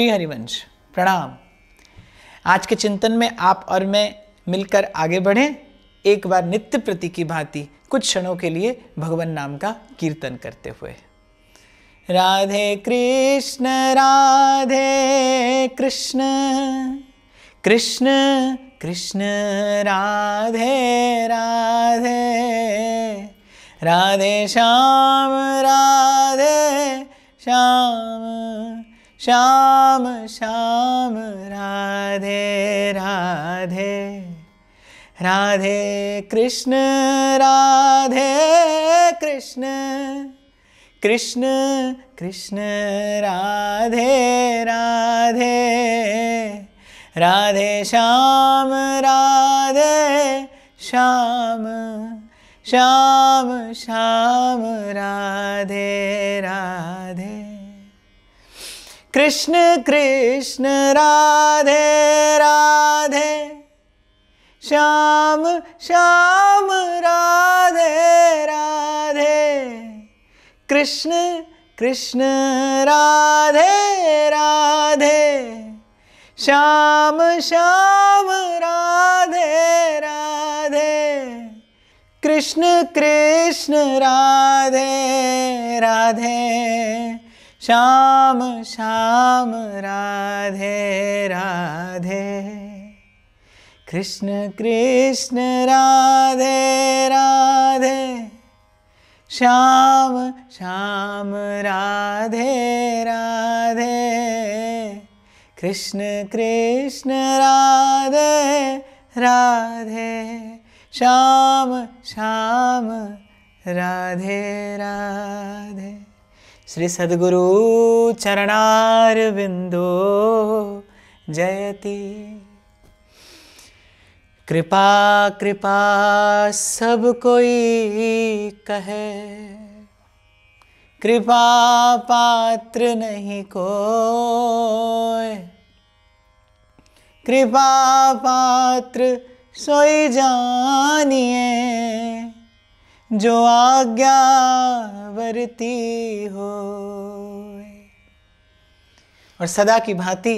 श्री हरिवंश प्रणाम आज के चिंतन में आप और मैं मिलकर आगे बढ़ें एक बार नित्य प्रति की भांति कुछ क्षणों के लिए भगवान नाम का कीर्तन करते हुए राधे कृष्ण राधे कृष्ण कृष्ण कृष्ण राधे राधे राधे श्याम राधे श्याम श्याम श्याम राधे राधे राधे कृष्ण राधे कृष्ण कृष्ण कृष्ण राधे राधे राधे श्याम राधे श्याम श्याम श्याम राधे राधे कृष्ण कृष्ण राधे राधे श्याम श्याम राधे राधे कृष्ण कृष्ण राधे राधे श्याम श्याम राधे राधे कृष्ण कृष्ण राधे राधे श्याम श्याम राधे राधे कृष्ण कृष्ण राधे राधे श्याम श्याम राधे राधे कृष्ण कृष्ण राधे राधे श्याम श्याम राधे राधे श्री सद्गुरु चरणार बिंदो जयती कृपा कृपा सब कोई कहे कृपा पात्र नहीं को कृपा पात्र सोई जानिए जो वरती हो और सदा की भांति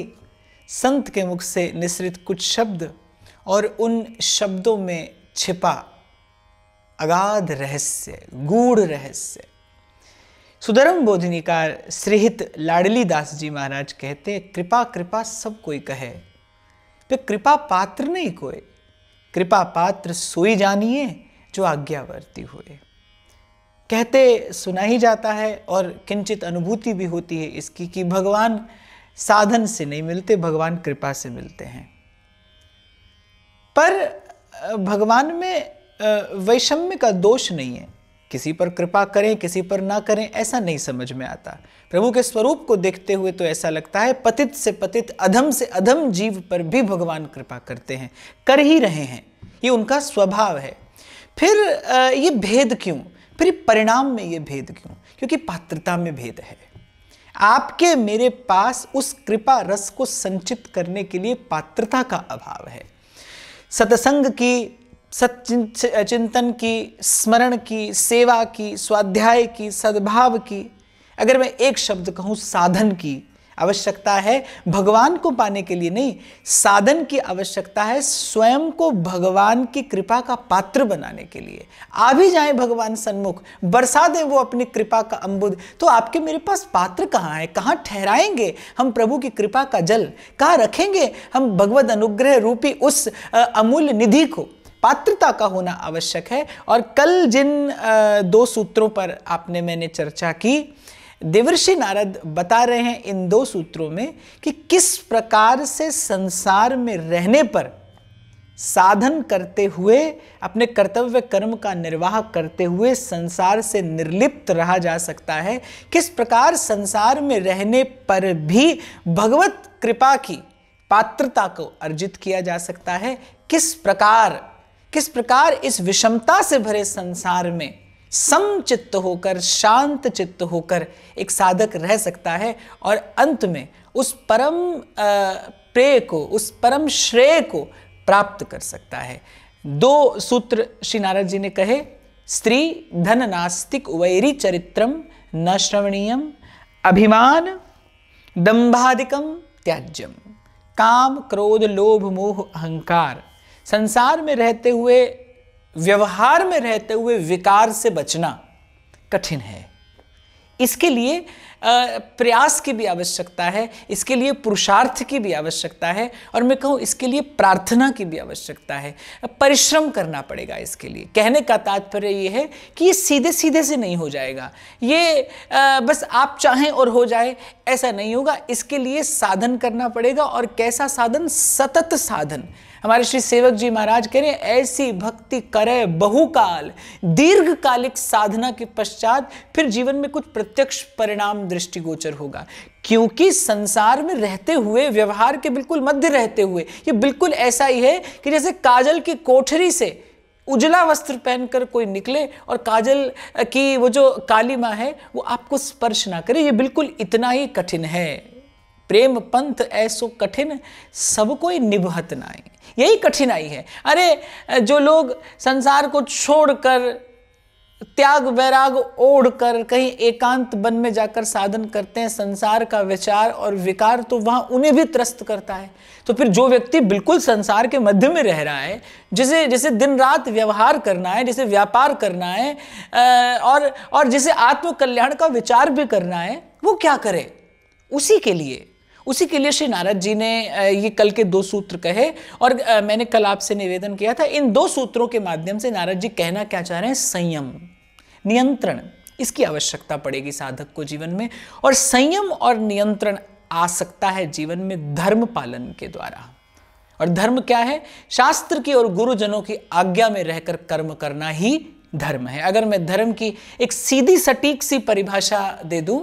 संत के मुख से निश्रित कुछ शब्द और उन शब्दों में छिपा अगाध रहस्य गूढ़ रहस्य सुधर्म बोधनीकार श्रीहित लाडली दास जी महाराज कहते कृपा कृपा सब कोई कहे पे कृपा पात्र नहीं कोई कृपा पात्र सोई जानिए जो आज्ञावर्ती हुए कहते सुना ही जाता है और किंचित अनुभूति भी होती है इसकी कि भगवान साधन से नहीं मिलते भगवान कृपा से मिलते हैं पर भगवान में वैषम्य का दोष नहीं है किसी पर कृपा करें किसी पर ना करें ऐसा नहीं समझ में आता प्रभु के स्वरूप को देखते हुए तो ऐसा लगता है पतित से पतित अधम से अधम जीव पर भी भगवान कृपा करते हैं कर ही रहे हैं ये उनका स्वभाव है फिर ये भेद क्यों फिर परिणाम में ये भेद क्यों क्योंकि पात्रता में भेद है आपके मेरे पास उस कृपा रस को संचित करने के लिए पात्रता का अभाव है सत्संग की सत्चिंतन की स्मरण की सेवा की स्वाध्याय की सद्भाव की अगर मैं एक शब्द कहूँ साधन की आवश्यकता है भगवान को पाने के लिए नहीं साधन की आवश्यकता है स्वयं को भगवान की कृपा का पात्र बनाने के लिए आ भी जाए भगवान सन्मुख बरसा दें वो अपनी कृपा का अंबुद तो आपके मेरे पास पात्र कहाँ है कहाँ ठहराएंगे हम प्रभु की कृपा का जल कहाँ रखेंगे हम भगवत अनुग्रह रूपी उस अमूल्य निधि को पात्रता का होना आवश्यक है और कल जिन दो सूत्रों पर आपने मैंने चर्चा की देवर्षि नारद बता रहे हैं इन दो सूत्रों में कि किस प्रकार से संसार में रहने पर साधन करते हुए अपने कर्तव्य कर्म का निर्वाह करते हुए संसार से निर्लिप्त रहा जा सकता है किस प्रकार संसार में रहने पर भी भगवत कृपा की पात्रता को अर्जित किया जा सकता है किस प्रकार किस प्रकार इस विषमता से भरे संसार में समचित्त होकर शांत चित्त होकर एक साधक रह सकता है और अंत में उस परम प्रेय को उस परम श्रेय को प्राप्त कर सकता है दो सूत्र श्री नारद जी ने कहे स्त्री धन नास्तिक वैरी चरित्रम न श्रवणीयम अभिमान दंभादिकम त्याज्यम काम क्रोध लोभ मोह अहंकार संसार में रहते हुए व्यवहार में रहते हुए विकार से बचना कठिन है इसके लिए प्रयास की भी आवश्यकता है इसके लिए पुरुषार्थ की भी आवश्यकता है और मैं कहूँ इसके लिए प्रार्थना की भी आवश्यकता है परिश्रम करना पड़ेगा इसके लिए कहने का तात्पर्य ये है कि ये सीधे सीधे से नहीं हो जाएगा ये बस आप चाहें और हो जाए ऐसा नहीं होगा इसके लिए साधन करना पड़ेगा और कैसा साधन सतत साधन हमारे श्री सेवक जी महाराज कह रहे हैं ऐसी भक्ति करे बहुकाल दीर्घकालिक साधना के पश्चात फिर जीवन में कुछ प्रत्यक्ष परिणाम दृष्टिगोचर होगा क्योंकि संसार में रहते हुए व्यवहार के बिल्कुल मध्य रहते हुए ये बिल्कुल ऐसा ही है कि जैसे काजल की कोठरी से उजला वस्त्र पहनकर कोई निकले और काजल की वो जो काली माँ है वो आपको स्पर्श ना करे ये बिल्कुल इतना ही कठिन है प्रेम पंथ ऐसो कठिन सब कोई निभत नाई यही कठिनाई है अरे जो लोग संसार को छोड़कर त्याग वैराग ओढ़ कर कहीं एकांत बन में जाकर साधन करते हैं संसार का विचार और विकार तो वहाँ उन्हें भी त्रस्त करता है तो फिर जो व्यक्ति बिल्कुल संसार के मध्य में रह रहा है जिसे जिसे दिन रात व्यवहार करना है जिसे व्यापार करना है और और जिसे आत्मकल्याण का विचार भी करना है वो क्या करे उसी के लिए उसी के लिए श्री नारद जी ने ये कल के दो सूत्र कहे और मैंने कल आपसे निवेदन किया था इन दो सूत्रों के माध्यम से नारद जी कहना क्या चाह रहे हैं संयम नियंत्रण इसकी आवश्यकता पड़ेगी साधक को जीवन में और संयम और नियंत्रण आ सकता है जीवन में धर्म पालन के द्वारा और धर्म क्या है शास्त्र की और गुरुजनों की आज्ञा में रहकर कर्म करना ही धर्म है अगर मैं धर्म की एक सीधी सटीक सी परिभाषा दे दूं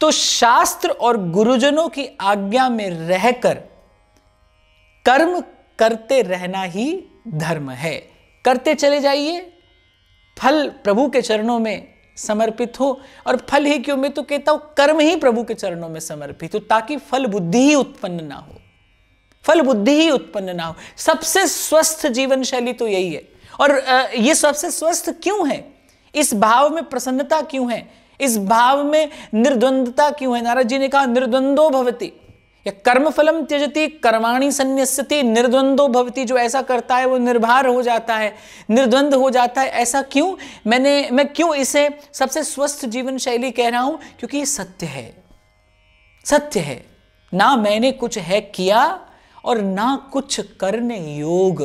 तो शास्त्र और गुरुजनों की आज्ञा में रहकर कर्म करते रहना ही धर्म है करते चले जाइए फल प्रभु के चरणों में समर्पित हो और फल ही क्यों मैं तो कहता हूं कर्म ही प्रभु के चरणों में समर्पित हो ताकि फल बुद्धि ही उत्पन्न ना हो फल बुद्धि ही उत्पन्न ना हो सबसे स्वस्थ जीवन शैली तो यही है और ये सबसे स्वस्थ क्यों है इस भाव में प्रसन्नता क्यों है इस भाव में निर्द्वंदता क्यों है नाराज जी ने कहा निर्द्वंदो भवती या कर्म फलम त्यजती कर्माणी संन्यस्यति निर्द्वंदो भवती जो ऐसा करता है वो निर्भर हो जाता है निर्द्वंद हो जाता है ऐसा क्यों मैंने मैं क्यों इसे सबसे स्वस्थ जीवन शैली कह रहा हूं क्योंकि ये सत्य है सत्य है ना मैंने कुछ है किया और ना कुछ करने योग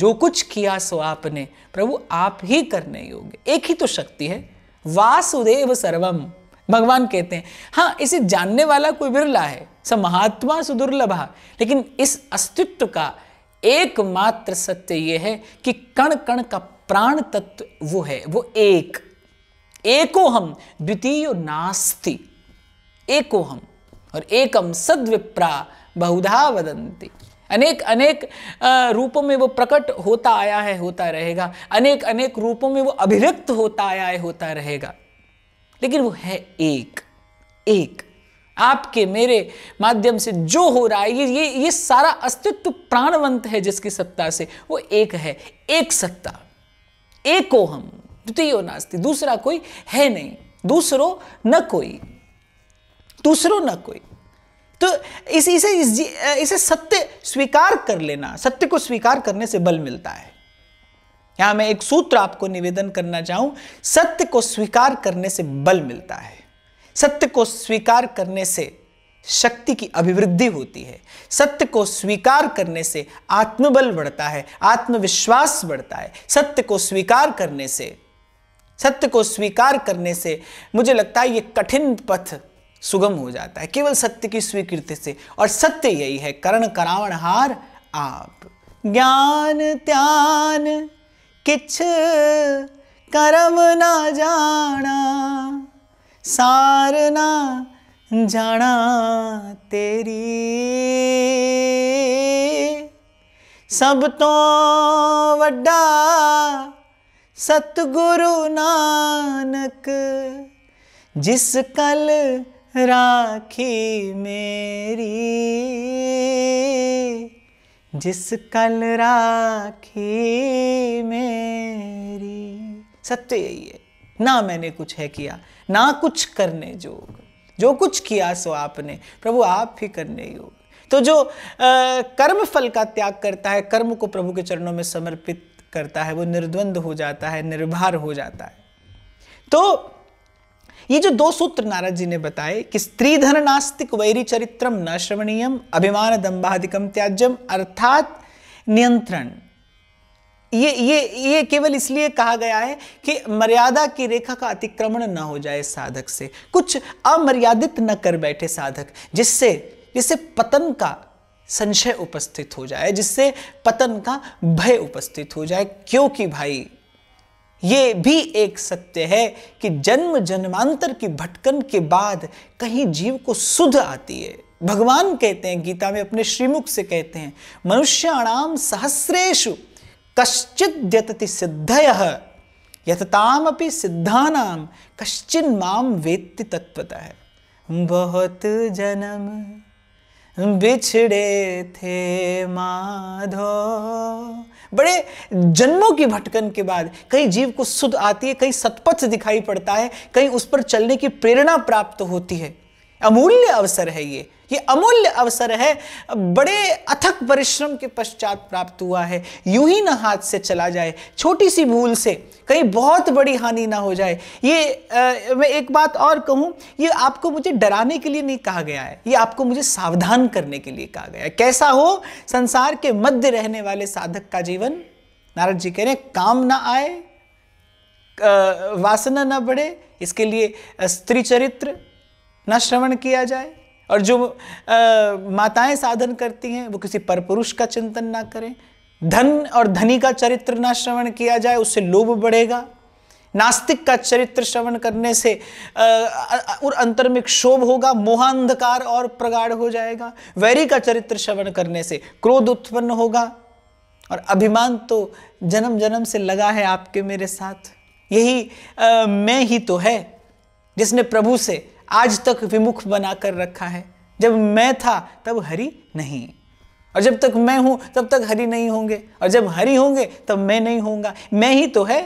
जो कुछ किया सो आपने प्रभु आप ही करने योग्य एक ही तो शक्ति है वासुदेव सर्वम भगवान कहते हैं हाँ इसे जानने वाला कोई बिरला है स महात्मा सुदुर्लभा लेकिन इस अस्तित्व का एकमात्र सत्य यह है कि कण कण का प्राण तत्व वो है वो एक एको हम द्वितीय नास्ति एको हम और एकम सद्विप्रा बहुधा वदंती अनेक अनेक रूपों में वो प्रकट होता आया है होता रहेगा अनेक अनेक रूपों में वो अभिव्यक्त होता आया है होता रहेगा लेकिन वो है एक एक आपके मेरे माध्यम से जो हो रहा है ये ये ये सारा अस्तित्व प्राणवंत है जिसकी सत्ता से वो एक है एक सत्ता एको हम द्वितीय नास्ती दूसरा कोई है नहीं दूसरो न कोई दूसरो न कोई तो इस इसे इस, इसे सत्य स्वीकार कर लेना सत्य को स्वीकार करने से बल मिलता है यहां मैं एक सूत्र आपको निवेदन करना चाहूं सत्य को स्वीकार करने से बल मिलता है सत्य को स्वीकार करने से शक्ति की अभिवृद्धि होती है सत्य को स्वीकार करने से आत्मबल बढ़ता है आत्मविश्वास बढ़ता है सत्य को स्वीकार करने से सत्य को स्वीकार करने से मुझे लगता है ये कठिन पथ सुगम हो जाता है केवल सत्य की स्वीकृति से और सत्य यही है करण करावण हार आप ज्ञान त्यान किच करम ना जाना सार ना जाना तेरी सब तो वड्डा सतगुरु नानक जिस कल राखी मेरी जिस कल राखी मेरी सत्य यही है ना मैंने कुछ है किया ना कुछ करने जोग जो कुछ किया सो आपने प्रभु आप ही करने योग तो जो आ, कर्म फल का त्याग करता है कर्म को प्रभु के चरणों में समर्पित करता है वो निर्द्वंद हो जाता है निर्भर हो जाता है तो ये जो दो सूत्र नारद जी ने बताए कि स्त्री धन नास्तिक वैरी चरित्रम न श्रवणीयम अभिमान दंबाधिकम त्याज्यम अर्थात नियंत्रण ये ये ये केवल इसलिए कहा गया है कि मर्यादा की रेखा का अतिक्रमण न हो जाए साधक से कुछ अमर्यादित न कर बैठे साधक जिससे जिससे पतन का संशय उपस्थित हो जाए जिससे पतन का भय उपस्थित हो जाए क्योंकि भाई ये भी एक सत्य है कि जन्म जन्मांतर की भटकन के बाद कहीं जीव को सुध आती है भगवान कहते हैं गीता में अपने श्रीमुख से कहते हैं मनुष्याणाम सहस्रेशु कश्चित यतति सिद्धय यतताम अपनी नाम कश्चिन माम वेत्ति तत्वता है बहुत जन्म बिछड़े थे माधो बड़े जन्मों की भटकन के बाद कहीं जीव को सुध आती है कहीं सतपथ दिखाई पड़ता है कहीं उस पर चलने की प्रेरणा प्राप्त होती है अमूल्य अवसर है ये ये अमूल्य अवसर है बड़े अथक परिश्रम के पश्चात प्राप्त हुआ है यूं ही ना हाथ से चला जाए छोटी सी भूल से कहीं बहुत बड़ी हानि ना हो जाए ये आ, मैं एक बात और कहूँ ये आपको मुझे डराने के लिए नहीं कहा गया है ये आपको मुझे सावधान करने के लिए कहा गया है कैसा हो संसार के मध्य रहने वाले साधक का जीवन नारद जी कह रहे हैं काम ना आए वासना ना बढ़े इसके लिए स्त्री चरित्र ना श्रवण किया जाए और जो आ, माताएं साधन करती हैं वो किसी पर पुरुष का चिंतन ना करें धन और धनी का चरित्र ना श्रवण किया जाए उससे लोभ बढ़ेगा नास्तिक का चरित्र श्रवण करने से और अंतर में क्षोभ होगा मोहांधकार और प्रगाढ़ हो जाएगा वैरी का चरित्र श्रवण करने से क्रोध उत्पन्न होगा और अभिमान तो जन्म जन्म से लगा है आपके मेरे साथ यही आ, मैं ही तो है जिसने प्रभु से आज तक विमुख बनाकर रखा है जब मैं था तब हरि नहीं और जब तक मैं हूं तब तक हरि नहीं होंगे और जब हरि होंगे तब मैं नहीं होऊंगा मैं ही तो है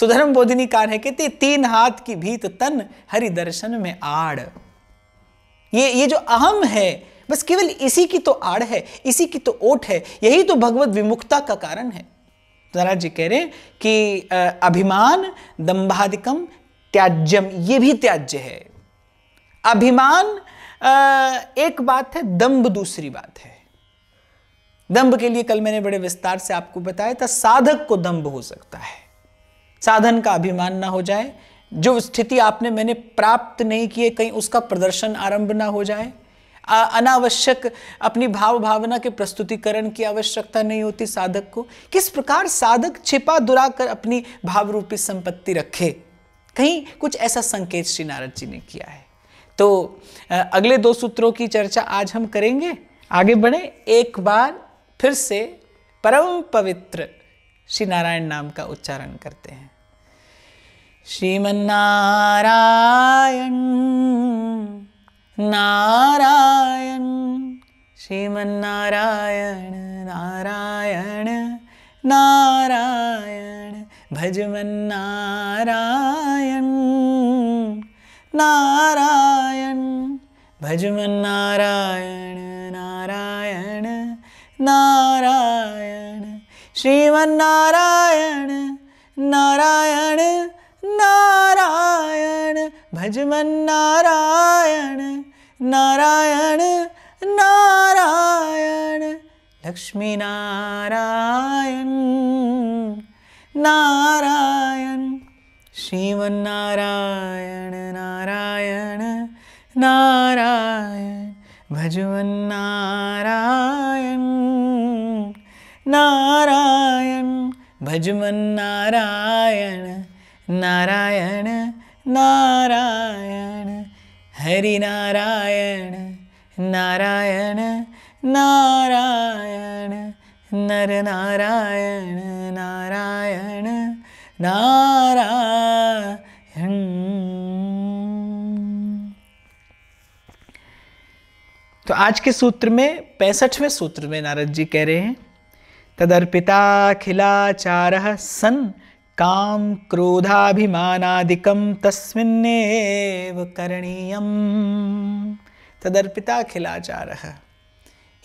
सुधर्म बोधिनी कार है कहते तीन हाथ की भीत तन हरि दर्शन में आड़ ये ये जो अहम है बस केवल इसी की तो आड़ है इसी की तो ओट है यही तो भगवत विमुखता का कारण है महाराज जी कह रहे हैं कि अभिमान दंभादिकम त्याज्यम ये भी त्याज्य है अभिमान एक बात है दंभ दूसरी बात है दंभ के लिए कल मैंने बड़े विस्तार से आपको बताया था साधक को दम्भ हो सकता है साधन का अभिमान ना हो जाए जो स्थिति आपने मैंने प्राप्त नहीं किए कहीं उसका प्रदर्शन आरंभ ना हो जाए अनावश्यक अपनी भाव भावना के प्रस्तुतिकरण की आवश्यकता नहीं होती साधक को किस प्रकार साधक छिपा दुरा कर अपनी भाव रूपी संपत्ति रखे कहीं कुछ ऐसा संकेत श्री नारद जी ने किया है तो अगले दो सूत्रों की चर्चा आज हम करेंगे आगे बढ़े एक बार फिर से परम पवित्र श्री नारायण नाम का उच्चारण करते हैं श्रीमन्नारायण नारायण श्रीमन्नारायण नारायण नारायण नारायण नारायण भजमन नारायण नारायण नारायण श्रीमन नारायण नारायण भजमन नारायण नारायण नारायण लक्ष्मी नारायण नारायण श्रीमन्नारायण नारायण नारायण भजमन्नारायण नारायण भजमन्नारायण नारायण नारायण नारायण हरिनारायण नारायण नारायण नरनारायण नारायण नारायण तो आज के सूत्र में पैंसठवें सूत्र में नारद जी कह रहे हैं तदर्पिता खिलाचार सन काम क्रोधाभिमानादिकम तस्मिन करणीय तदर्पिता खिलाचार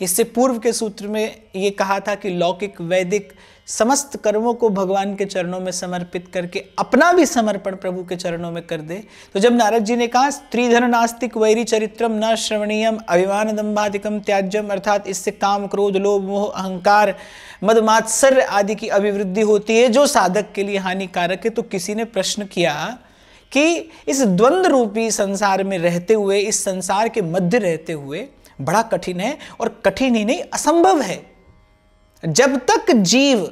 इससे पूर्व के सूत्र में ये कहा था कि लौकिक वैदिक समस्त कर्मों को भगवान के चरणों में समर्पित करके अपना भी समर्पण प्रभु के चरणों में कर दे तो जब नारद जी ने कहा स्त्रीधन नास्तिक वैरी चरित्रम न श्रवणीयम अभिमान दम्भाधिकम त्याज्यम अर्थात इससे काम क्रोध लोभ मोह अहंकार मदमात्सर्य आदि की अभिवृद्धि होती है जो साधक के लिए हानिकारक है तो किसी ने प्रश्न किया कि इस द्वंद्व रूपी संसार में रहते हुए इस संसार के मध्य रहते हुए बड़ा कठिन है और कठिन ही नहीं असंभव है जब तक जीव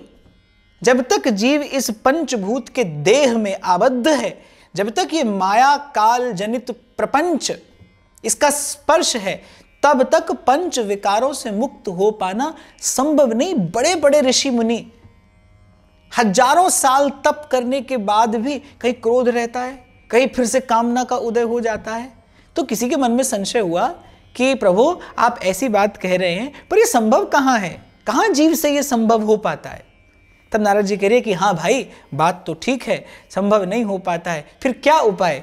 जब तक जीव इस पंचभूत के देह में आबद्ध है जब तक ये माया काल जनित प्रपंच इसका स्पर्श है तब तक पंच विकारों से मुक्त हो पाना संभव नहीं बड़े बड़े ऋषि मुनि हजारों साल तप करने के बाद भी कहीं क्रोध रहता है कहीं फिर से कामना का उदय हो जाता है तो किसी के मन में संशय हुआ कि प्रभु आप ऐसी बात कह रहे हैं पर यह संभव कहाँ है कहाँ जीव से ये संभव हो पाता है तब नारद जी कह रहे कि हाँ भाई बात तो ठीक है संभव नहीं हो पाता है फिर क्या उपाय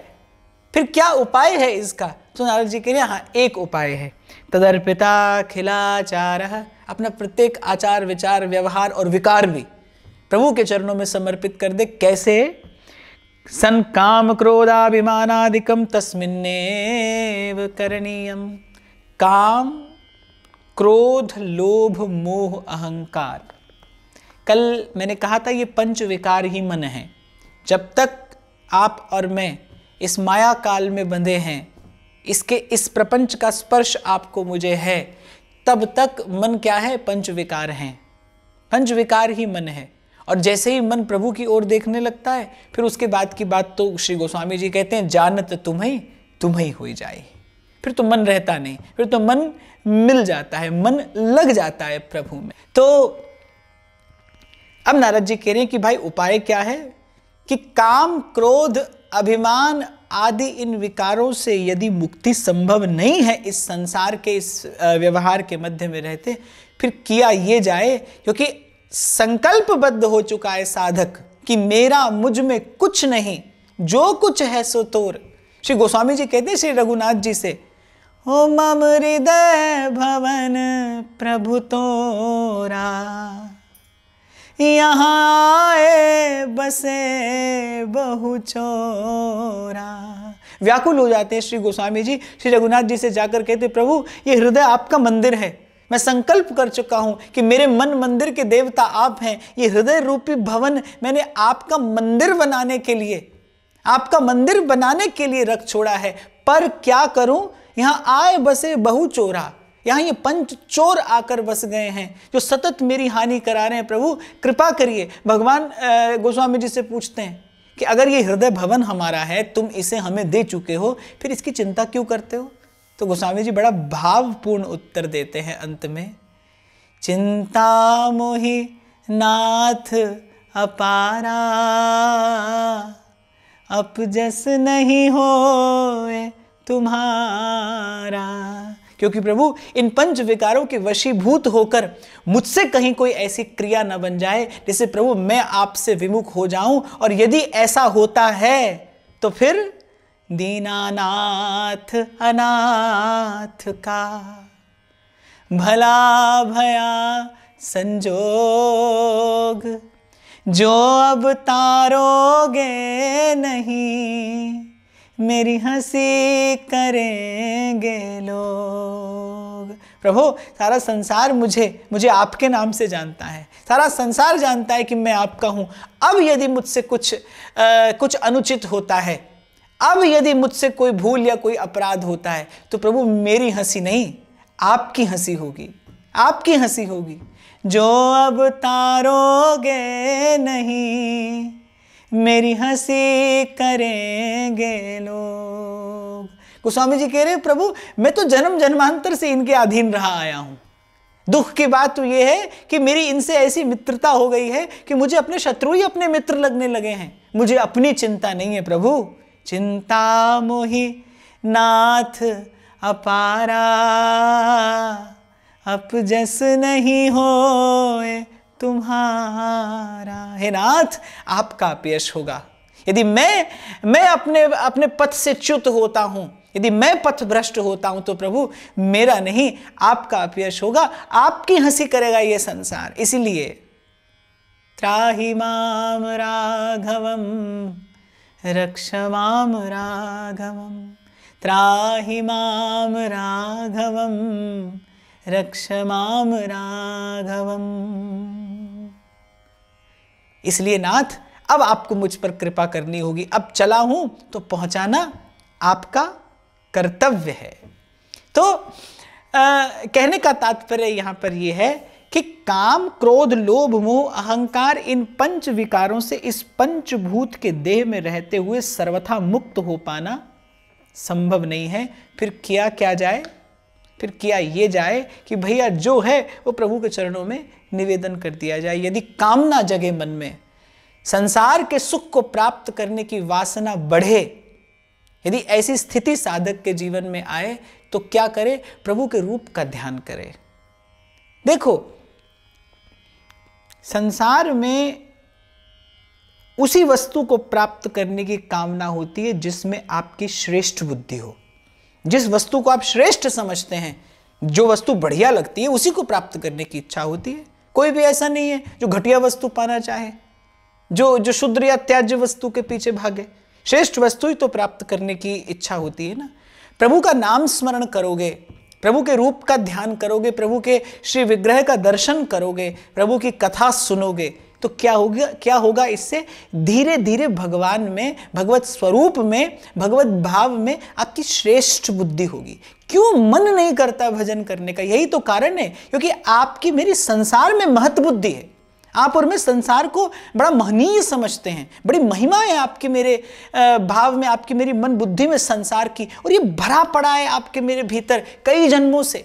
फिर क्या उपाय है इसका तो नारद जी कह रहे हाँ एक उपाय है तदर्पिता खिलाचार अपना प्रत्येक आचार विचार व्यवहार और विकार भी प्रभु के चरणों में समर्पित कर दे कैसे सन काम क्रोधाभिमानादिकम तस्मिन्नेव करणीयम काम क्रोध लोभ मोह अहंकार कल मैंने कहा था ये पंच विकार ही मन है जब तक आप और मैं इस माया काल में बंधे हैं इसके इस प्रपंच का स्पर्श आपको मुझे है तब तक मन क्या है पंच विकार हैं पंच विकार ही मन है और जैसे ही मन प्रभु की ओर देखने लगता है फिर उसके बाद की बात तो श्री गोस्वामी जी कहते हैं जानत तुम्हें तुम्हें हो जाए फिर तो मन रहता नहीं फिर तो मन मिल जाता है मन लग जाता है प्रभु में तो अब नारद जी कह रहे हैं कि भाई उपाय क्या है कि काम क्रोध अभिमान आदि इन विकारों से यदि मुक्ति संभव नहीं है इस संसार के इस व्यवहार के मध्य में रहते फिर किया ये जाए क्योंकि संकल्पबद्ध हो चुका है साधक कि मेरा मुझ में कुछ नहीं जो कुछ है सो तोर श्री गोस्वामी जी कहते हैं श्री रघुनाथ जी से ओम मम हृदय भवन प्रभु तोरा यहाँ आए बसे बहु चोरा व्याकुल हो जाते हैं श्री गोस्वामी जी श्री रघुनाथ जी से जाकर कहते प्रभु ये हृदय आपका मंदिर है मैं संकल्प कर चुका हूँ कि मेरे मन मंदिर के देवता आप हैं ये हृदय रूपी भवन मैंने आपका मंदिर बनाने के लिए आपका मंदिर बनाने के लिए रख छोड़ा है पर क्या करूं यहाँ आए बसे बहु चोरा यहाँ ये पंच चोर आकर बस गए हैं जो सतत मेरी हानि करा रहे हैं प्रभु कृपा करिए भगवान गोस्वामी जी से पूछते हैं कि अगर ये हृदय भवन हमारा है तुम इसे हमें दे चुके हो फिर इसकी चिंता क्यों करते हो तो गोस्वामी जी बड़ा भावपूर्ण उत्तर देते हैं अंत में चिंता मोहि नाथ अपारा अप जस नहीं होए तुम्हारा क्योंकि प्रभु इन पंच विकारों के वशीभूत होकर मुझसे कहीं कोई ऐसी क्रिया न बन जाए जिससे प्रभु मैं आपसे विमुख हो जाऊं और यदि ऐसा होता है तो फिर दीनानाथ अनाथ का भला भया संजोग जो अब तारोगे नहीं मेरी हंसी करेंगे लोग प्रभु सारा संसार मुझे मुझे आपके नाम से जानता है सारा संसार जानता है कि मैं आपका हूँ अब यदि मुझसे कुछ आ, कुछ अनुचित होता है अब यदि मुझसे कोई भूल या कोई अपराध होता है तो प्रभु मेरी हंसी नहीं आपकी हंसी होगी आपकी हंसी होगी जो अब तारोगे नहीं मेरी हंसी करेंगे लोग गोस्वामी जी कह रहे प्रभु मैं तो जन्म जन्मांतर से इनके अधीन रहा आया हूँ दुख की बात तो ये है कि मेरी इनसे ऐसी मित्रता हो गई है कि मुझे अपने शत्रु ही अपने मित्र लगने लगे हैं मुझे अपनी चिंता नहीं है प्रभु चिंता मोही नाथ अपारा अप जस नहीं होए तुम्हारा हे नाथ आपका अपयश होगा यदि मैं मैं अपने अपने पथ से च्युत होता हूं यदि मैं पथ भ्रष्ट होता हूं तो प्रभु मेरा नहीं आपका अपयश होगा आपकी हंसी करेगा ये संसार इसीलिए त्राही माम राघवम रक्ष माम राघवम त्राही माम राघवम रक्ष माम राघवम इसलिए नाथ अब आपको मुझ पर कृपा करनी होगी अब चला हूं तो पहुंचाना आपका कर्तव्य है तो आ, कहने का तात्पर्य यहाँ पर यह है कि काम क्रोध लोभ मोह अहंकार इन पंच विकारों से इस पंचभूत के देह में रहते हुए सर्वथा मुक्त हो पाना संभव नहीं है फिर किया क्या जाए फिर किया ये जाए कि भैया जो है वो प्रभु के चरणों में निवेदन कर दिया जाए यदि कामना जगे मन में संसार के सुख को प्राप्त करने की वासना बढ़े यदि ऐसी स्थिति साधक के जीवन में आए तो क्या करे प्रभु के रूप का ध्यान करे देखो संसार में उसी वस्तु को प्राप्त करने की कामना होती है जिसमें आपकी श्रेष्ठ बुद्धि हो जिस वस्तु को आप श्रेष्ठ समझते हैं जो वस्तु बढ़िया लगती है उसी को प्राप्त करने की इच्छा होती है कोई भी ऐसा नहीं है जो घटिया वस्तु पाना चाहे जो जो शुद्र या त्याज्य वस्तु के पीछे भागे श्रेष्ठ वस्तु ही तो प्राप्त करने की इच्छा होती है ना प्रभु का नाम स्मरण करोगे प्रभु के रूप का ध्यान करोगे प्रभु के श्री विग्रह का दर्शन करोगे प्रभु की कथा सुनोगे तो क्या होगा क्या होगा इससे धीरे धीरे भगवान में भगवत स्वरूप में भगवत भाव में आपकी श्रेष्ठ बुद्धि होगी क्यों मन नहीं करता भजन करने का यही तो कारण है क्योंकि आपकी मेरी संसार में महत्व बुद्धि है आप और मैं संसार को बड़ा महनीय समझते हैं बड़ी महिमा है आपके मेरे भाव में आपकी मेरी मन बुद्धि में संसार की और ये भरा पड़ा है आपके मेरे भीतर कई जन्मों से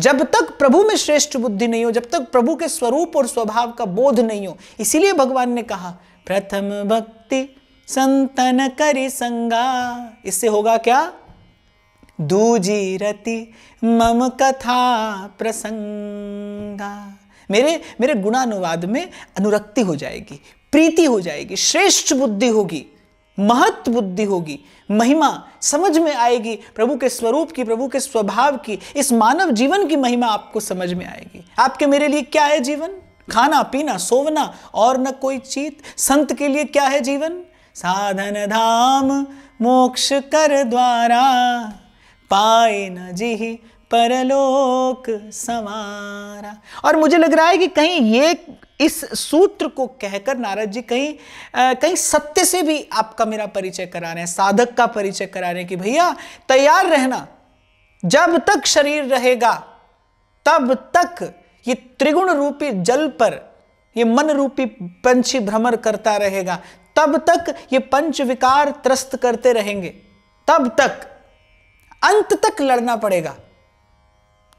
जब तक प्रभु में श्रेष्ठ बुद्धि नहीं हो जब तक प्रभु के स्वरूप और स्वभाव का बोध नहीं हो इसीलिए भगवान ने कहा प्रथम भक्ति संतन करी संगा इससे होगा क्या दूजी रति मम कथा प्रसंगा मेरे मेरे गुणानुवाद में अनुरक्ति हो जाएगी प्रीति हो जाएगी श्रेष्ठ बुद्धि होगी महत्व बुद्धि होगी महिमा समझ में आएगी प्रभु के स्वरूप की प्रभु के स्वभाव की इस मानव जीवन की महिमा आपको समझ में आएगी आपके मेरे लिए क्या है जीवन खाना पीना सोवना और न कोई चीत संत के लिए क्या है जीवन साधन धाम मोक्ष कर द्वारा पाए न जी परलोक समारा और मुझे लग रहा है कि कहीं ये इस सूत्र को कहकर नारद जी कहीं आ, कहीं सत्य से भी आपका मेरा परिचय करा रहे हैं साधक का परिचय करा रहे हैं कि भैया तैयार रहना जब तक शरीर रहेगा तब तक ये त्रिगुण रूपी जल पर ये मन रूपी पंछी भ्रमर करता रहेगा तब तक ये पंच विकार त्रस्त करते रहेंगे तब तक अंत तक लड़ना पड़ेगा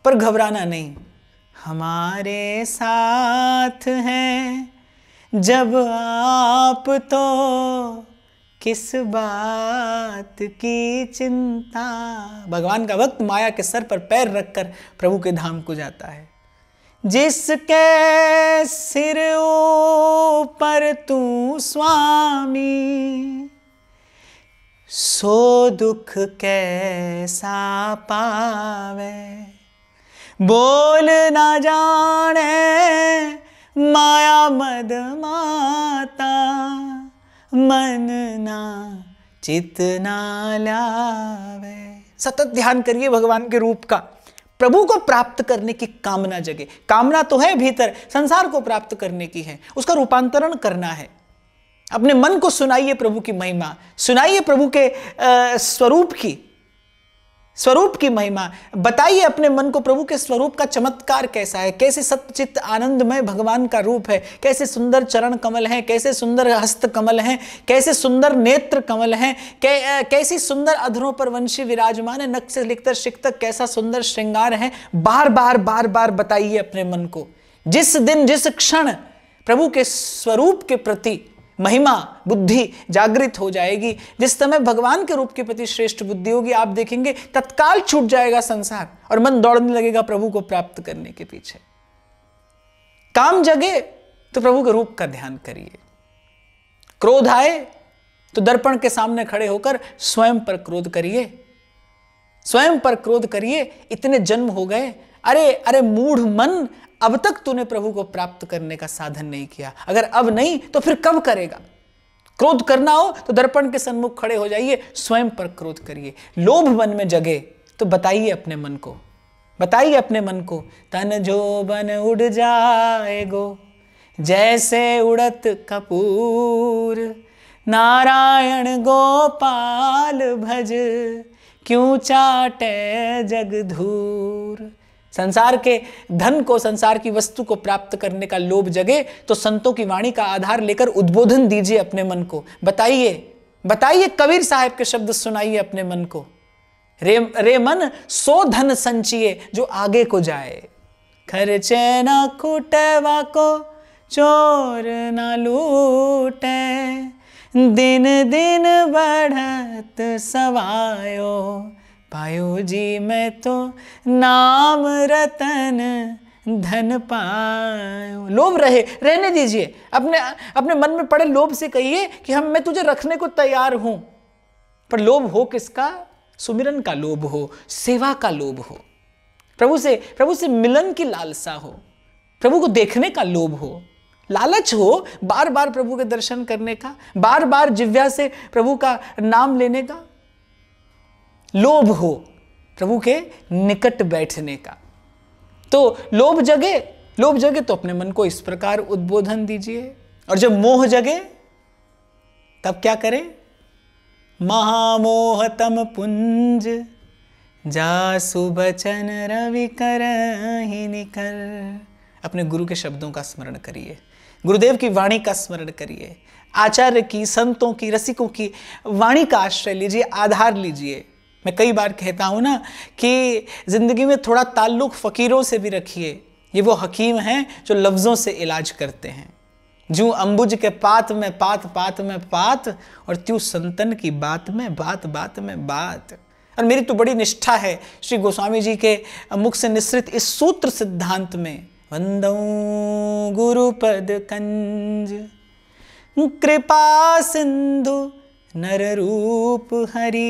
पर घबराना नहीं हमारे साथ हैं जब आप तो किस बात की चिंता भगवान का वक्त माया के सर पर पैर रखकर प्रभु के धाम को जाता है जिसके सिर पर तू स्वामी सो दुख कैसा पावे बोल ना जाने माया मद माता मन ना चित ना लावे सतत ध्यान करिए भगवान के रूप का प्रभु को प्राप्त करने की कामना जगे कामना तो है भीतर संसार को प्राप्त करने की है उसका रूपांतरण करना है अपने मन को सुनाइए प्रभु की महिमा सुनाइए प्रभु के स्वरूप की स्वरूप की महिमा बताइए अपने मन को प्रभु के स्वरूप का चमत्कार कैसा है कैसे सत्यचित आनंदमय भगवान का रूप है कैसे सुंदर चरण कमल हैं कैसे सुंदर हस्त कमल हैं कैसे सुंदर नेत्र कमल हैं कै, कैसी सुंदर अधरों पर वंशी विराजमान है नक्श लिखकर शिख कैसा सुंदर श्रृंगार है बार बार बार बार बताइए अपने मन को जिस दिन जिस क्षण प्रभु के स्वरूप के प्रति महिमा बुद्धि जागृत हो जाएगी जिस समय भगवान के रूप के प्रति श्रेष्ठ बुद्धि होगी आप देखेंगे तत्काल छूट जाएगा संसार और मन दौड़ने लगेगा प्रभु को प्राप्त करने के पीछे काम जगे तो प्रभु के रूप का ध्यान करिए क्रोध आए तो दर्पण के सामने खड़े होकर स्वयं पर क्रोध करिए स्वयं पर क्रोध करिए इतने जन्म हो गए अरे अरे मूढ़ मन अब तक तूने प्रभु को प्राप्त करने का साधन नहीं किया अगर अब नहीं तो फिर कब करेगा क्रोध करना हो तो दर्पण के सन्मुख खड़े हो जाइए स्वयं पर क्रोध करिए लोभ मन में जगे तो बताइए अपने मन को बताइए अपने मन को तन जो बन उड़ जाएगो जैसे उड़त कपूर नारायण गोपाल भज क्यों चाटे जगधूर संसार के धन को संसार की वस्तु को प्राप्त करने का लोभ जगे तो संतों की वाणी का आधार लेकर उद्बोधन दीजिए अपने मन को बताइए बताइए कबीर साहब के शब्द सुनाइए अपने मन को रे रे मन सो धन संचिए जो आगे को जाए खर्चे ना खुटवा को चोर ना लूटे दिन दिन बढ़त सवायो पायो जी मैं तो नाम रतन धन पायो लोभ रहे रहने दीजिए अपने अपने मन में पड़े लोभ से कहिए कि हम मैं तुझे रखने को तैयार हूं पर लोभ हो किसका सुमिरन का लोभ हो सेवा का लोभ हो प्रभु से प्रभु से मिलन की लालसा हो प्रभु को देखने का लोभ हो लालच हो बार बार प्रभु के दर्शन करने का बार बार जिव्या से प्रभु का नाम लेने का लोभ हो प्रभु के निकट बैठने का तो लोभ जगे लोभ जगे तो अपने मन को इस प्रकार उद्बोधन दीजिए और जब मोह जगे तब क्या करें महामोहतम पुंज जा सुबचन रवि कर ही निकर अपने गुरु के शब्दों का स्मरण करिए गुरुदेव की वाणी का स्मरण करिए आचार्य की संतों की रसिकों की वाणी का आश्रय लीजिए आधार लीजिए मैं कई बार कहता हूँ ना कि ज़िंदगी में थोड़ा ताल्लुक़ फ़कीरों से भी रखिए ये वो हकीम हैं जो लफ्ज़ों से इलाज करते हैं जू अंबुज के पात में पात पात में पात और त्यू संतन की बात में बात बात में बात और मेरी तो बड़ी निष्ठा है श्री गोस्वामी जी के मुख से निश्रित इस सूत्र सिद्धांत में वंदौ गुरुपद कंज कृपा सिंधु नर रूप हरी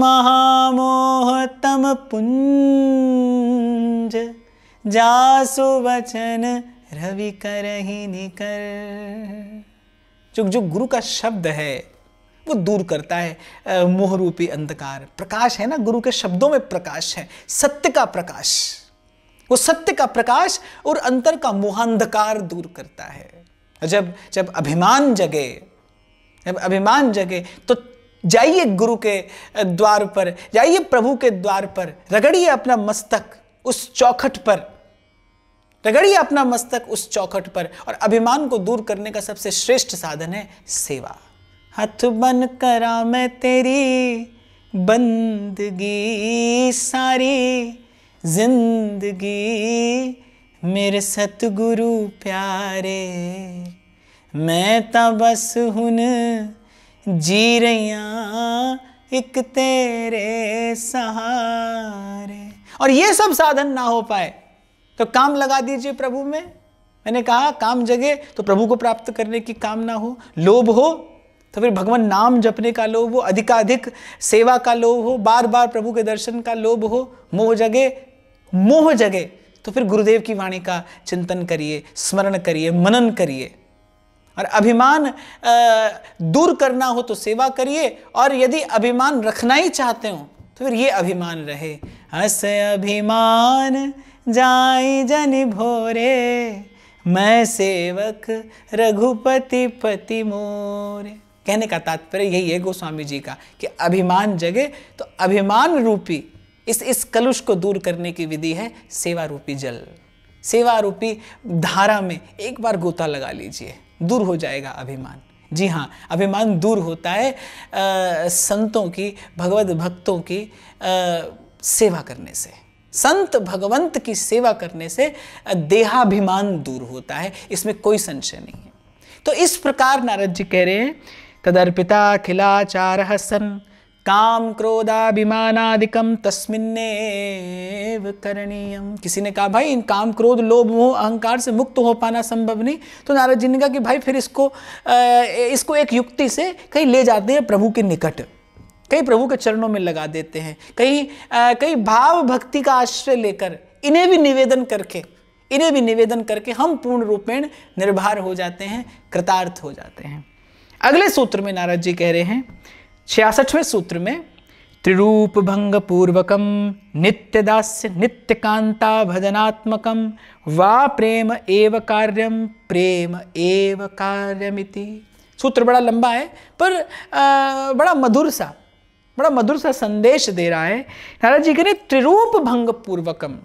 महामोहतम पुंज जासु वचन रवि कर ही निकर जो जो गुरु का शब्द है वो दूर करता है मोहरूपी अंधकार प्रकाश है ना गुरु के शब्दों में प्रकाश है सत्य का प्रकाश वो सत्य का प्रकाश और अंतर का मोहांधकार दूर करता है जब जब अभिमान जगे जब अभिमान जगे तो जाइए गुरु के द्वार पर जाइए प्रभु के द्वार पर रगड़िए अपना मस्तक उस चौखट पर रगड़िए अपना मस्तक उस चौखट पर और अभिमान को दूर करने का सबसे श्रेष्ठ साधन है सेवा हथ बन करा मैं तेरी बंदगी सारी जिंदगी मेरे सतगुरु प्यारे मैं तो बस हूं जी रही एक तेरे सहारे और ये सब साधन ना हो पाए तो काम लगा दीजिए प्रभु में मैंने कहा काम जगे तो प्रभु को प्राप्त करने की कामना हो लोभ हो तो फिर भगवान नाम जपने का लोभ हो अधिकाधिक सेवा का लोभ हो बार बार प्रभु के दर्शन का लोभ हो मोह जगे मोह जगे तो फिर गुरुदेव की वाणी का चिंतन करिए स्मरण करिए मनन करिए और अभिमान दूर करना हो तो सेवा करिए और यदि अभिमान रखना ही चाहते हो तो फिर ये अभिमान रहे हस अभिमान जाई जन भोरे मैं सेवक रघुपति पति मोरे कहने का तात्पर्य यही है गोस्वामी जी का कि अभिमान जगे तो अभिमान रूपी इस इस कलुष को दूर करने की विधि है सेवा रूपी जल सेवा रूपी धारा में एक बार गोता लगा लीजिए दूर हो जाएगा अभिमान जी हाँ अभिमान दूर होता है आ, संतों की भगवत भक्तों की आ, सेवा करने से संत भगवंत की सेवा करने से देहाभिमान दूर होता है इसमें कोई संशय नहीं है तो इस प्रकार नारद जी कह रहे हैं तदर्पिता खिलाचार सन काम क्रोधाभिमानादिकम तस्मिन्नेव किसी ने कहा भाई इन काम क्रोध लोभ मोह अहंकार से मुक्त हो पाना संभव नहीं तो नारद जी ने कहा कि भाई फिर इसको इसको एक युक्ति से कहीं ले जाते हैं प्रभु के निकट कहीं प्रभु के चरणों में लगा देते हैं कहीं कहीं भाव भक्ति का आश्रय लेकर इन्हें भी निवेदन करके इन्हें भी निवेदन करके हम पूर्ण रूपेण निर्भर हो जाते हैं कृतार्थ हो जाते हैं अगले सूत्र में नारद जी कह रहे हैं छियासठवें सूत्र में त्रिरूप भंग पूर्वकम नित्य दास्य नित्य कांता भजनात्मकम वा प्रेम एव कार्यम प्रेम एव कार्यमिति सूत्र बड़ा लंबा है पर आ, बड़ा मधुर सा बड़ा मधुर सा संदेश दे रहा है नाराज जी कह रहे त्रिरूप भंग पूर्वकम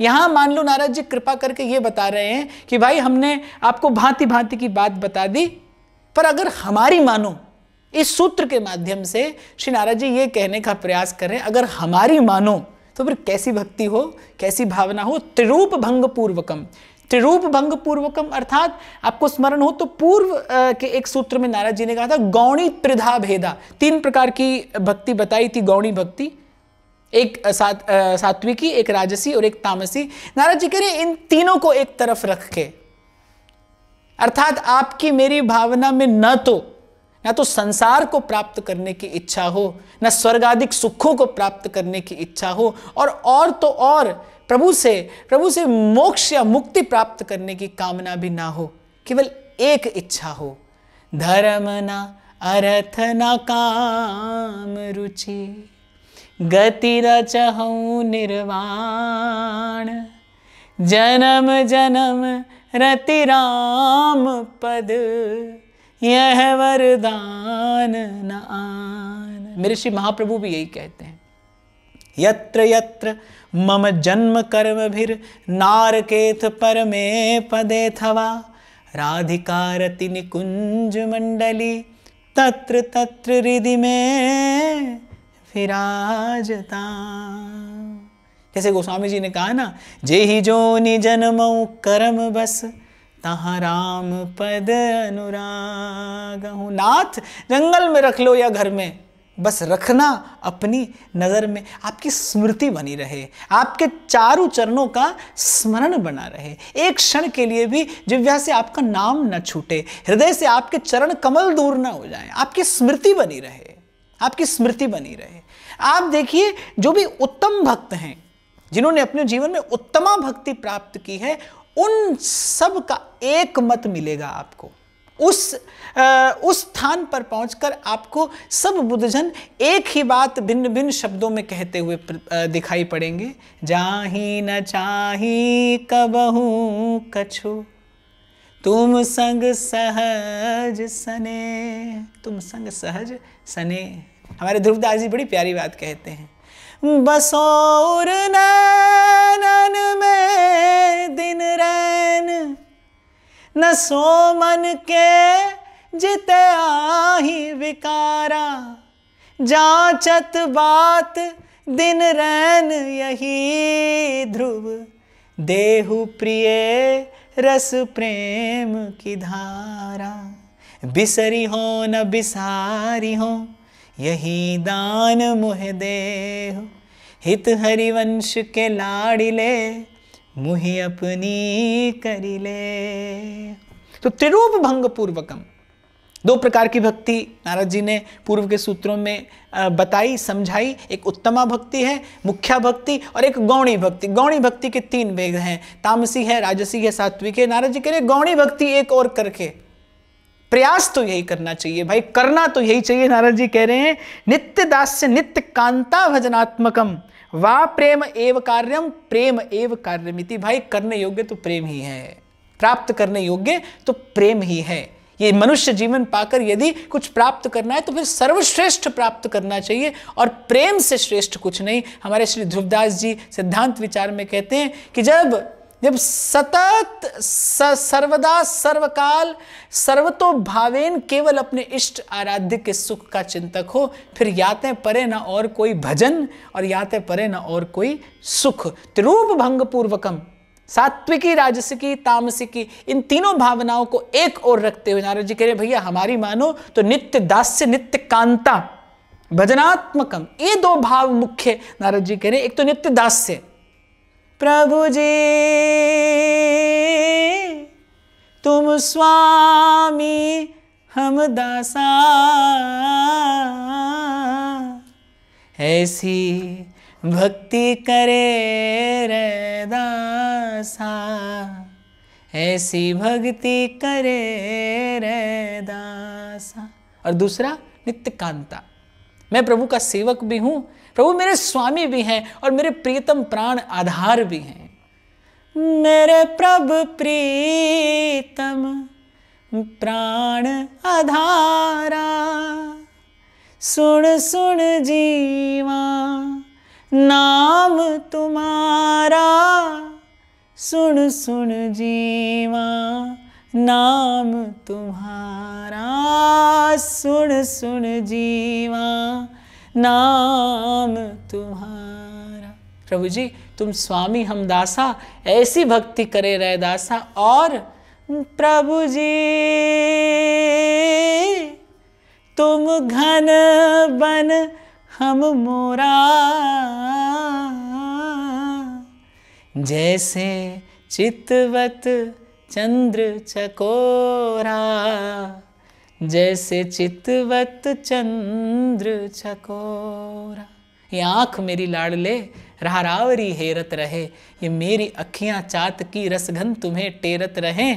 यहाँ मान लो नाराज जी कृपा करके ये बता रहे हैं कि भाई हमने आपको भांति भांति की बात बता दी पर अगर हमारी मानो इस सूत्र के माध्यम से श्री नाराज जी ये कहने का प्रयास करें अगर हमारी मानो तो फिर कैसी भक्ति हो कैसी भावना हो त्रिरूप भंग पूर्वकम त्रिरूप भंग पूर्वकम अर्थात आपको स्मरण हो तो पूर्व के एक सूत्र में नाराज जी ने कहा था गौणी त्रिधा भेदा तीन प्रकार की भक्ति बताई थी गौणी भक्ति एक सात सात्विकी एक राजसी और एक तामसी नाराज जी कह रहे इन तीनों को एक तरफ रख के अर्थात आपकी मेरी भावना में न तो ना तो संसार को प्राप्त करने की इच्छा हो ना स्वर्गाधिक सुखों को प्राप्त करने की इच्छा हो और और तो और प्रभु से प्रभु से मोक्ष या मुक्ति प्राप्त करने की कामना भी ना हो केवल एक इच्छा हो धर्म ना अर्थ ना काम रुचि गति रचह निर्वाण जन्म जन्म रति राम पद यह वरदान न आन मेरे श्री महाप्रभु भी यही कहते हैं यत्र यत्र मम जन्म कर्म भीर नारकेथ परमे पदे थवा रति निकुंज मंडली तत्र तत्र हृदि में फिराजता जैसे गोस्वामी जी ने कहा ना जे ही जो नि जन्म कर्म बस तहाँ राम पद अनुराग हूँ नाथ जंगल में रख लो या घर में बस रखना अपनी नज़र में आपकी स्मृति बनी रहे आपके चारों चरणों का स्मरण बना रहे एक क्षण के लिए भी जिव्या से आपका नाम न छूटे हृदय से आपके चरण कमल दूर ना हो जाए आपकी स्मृति बनी रहे आपकी स्मृति बनी रहे आप देखिए जो भी उत्तम भक्त हैं जिन्होंने अपने जीवन में उत्तमा भक्ति प्राप्त की है उन सब का एक मत मिलेगा आपको उस आ, उस स्थान पर पहुंचकर आपको सब बुद्धजन एक ही बात भिन्न भिन्न शब्दों में कहते हुए दिखाई पड़ेंगे जाही न चाही कबहू कछु तुम संग सहज सने तुम संग सहज सने हमारे ध्रुवदास जी बड़ी प्यारी बात कहते हैं बसोर नैनन में दिन रैन न सो मन के जित आही विकारा जाचत बात दिन रैन यही ध्रुव देहु प्रिय रस प्रेम की धारा बिसरी हो न बिसारी हो यही दान मुह दे हित हरिवंश के लाड़िले मुहि अपनी करिले तो त्रिरूप भंग पूर्वकम दो प्रकार की भक्ति नारद जी ने पूर्व के सूत्रों में बताई समझाई एक उत्तमा भक्ति है मुख्या भक्ति और एक गौणी भक्ति गौणी भक्ति के तीन वेग हैं तामसी है राजसी है सात्विक है नारद जी कह रहे गौणी भक्ति एक और करके प्रयास तो यही करना चाहिए भाई करना तो यही चाहिए नारद जी कह रहे हैं नित्य दास्य नित्य कांता भजनात्मकम वा प्रेम एव कार्यम प्रेम एव कार्यमिति भाई करने योग्य तो प्रेम ही है प्राप्त करने योग्य तो प्रेम ही है ये मनुष्य जीवन पाकर यदि कुछ प्राप्त करना है तो फिर सर्वश्रेष्ठ प्राप्त करना चाहिए और प्रेम से श्रेष्ठ कुछ नहीं हमारे श्री ध्रुवदास जी सिद्धांत विचार में कहते हैं कि जब जब सतत सर्वदा सर्वकाल सर्वतो भावेन केवल अपने इष्ट आराध्य के सुख का चिंतक हो फिर याते परे ना और कोई भजन और याते परे ना और कोई सुख त्रूप भंग पूर्वकम सात्विकी राजसिकी तामसिकी इन तीनों भावनाओं को एक और रखते हुए नारद जी कह रहे भैया हमारी मानो तो नित्य दास्य नित्य कांता भजनात्मकम ये दो भाव मुख्य नारद जी कह रहे एक तो नित्य दास्य प्रभु जी तुम स्वामी हम दासा ऐसी भक्ति करे रे दासा ऐसी भक्ति करे रे दासा और दूसरा नित्य कांता मैं प्रभु का सेवक भी हूँ प्रभु मेरे स्वामी भी हैं और मेरे प्रीतम प्राण आधार भी हैं मेरे प्रभु प्रीतम प्राण आधारा सुन सुन जीवा नाम तुम्हारा सुन सुन जीवा नाम तुम्हारा सुन सुन जीवा नाम तुम्हारा प्रभु जी तुम स्वामी हम दासा ऐसी भक्ति करे रहे दासा और प्रभु जी तुम घन बन हम मोरा जैसे चितवत चंद्र चकोरा जैसे चितवत चंद्र चकोरा ये आँख मेरी लाड़ले रहरावरी हेरत रहे ये मेरी अखियाँ चात की रसघन तुम्हें टेरत रहे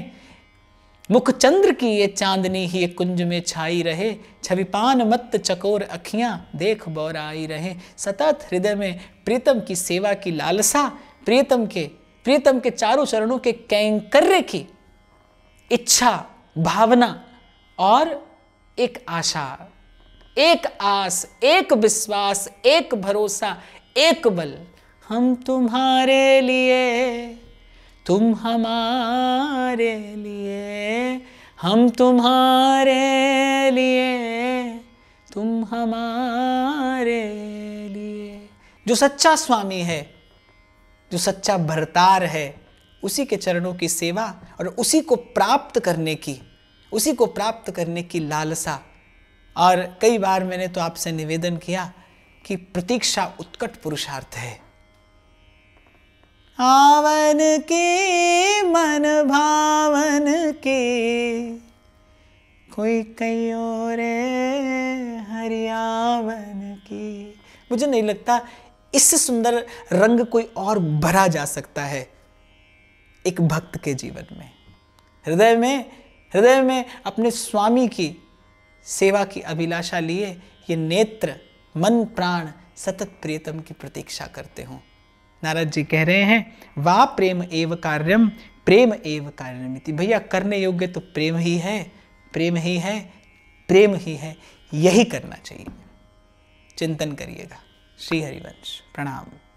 मुख चंद्र की ये चांदनी ही एक कुंज में छाई रहे छविपान मत चकोर अखियाँ देख बौराई रहे सतत हृदय में प्रीतम की सेवा की लालसा प्रीतम के प्रीतम के चारों चरणों के कैंकर्य की इच्छा भावना और एक आशा एक आस एक विश्वास एक भरोसा एक बल हम तुम्हारे लिए तुम हमारे लिए हम तुम्हारे लिए तुम हमारे लिए जो सच्चा स्वामी है जो सच्चा भरतार है उसी के चरणों की सेवा और उसी को प्राप्त करने की उसी को प्राप्त करने की लालसा और कई बार मैंने तो आपसे निवेदन किया कि प्रतीक्षा उत्कट पुरुषार्थ है आवन के मन भावन के कोई कई और हरियावन की मुझे नहीं लगता इससे सुंदर रंग कोई और भरा जा सकता है एक भक्त के जीवन में हृदय में हृदय में अपने स्वामी की सेवा की अभिलाषा लिए ये नेत्र मन प्राण सतत प्रियतम की प्रतीक्षा करते हों नारद जी कह रहे हैं वा प्रेम एव कार्यम प्रेम एव कार्यमिति भैया करने योग्य तो प्रेम ही है प्रेम ही है प्रेम ही है यही करना चाहिए चिंतन करिएगा श्री हरिवंश प्रणाम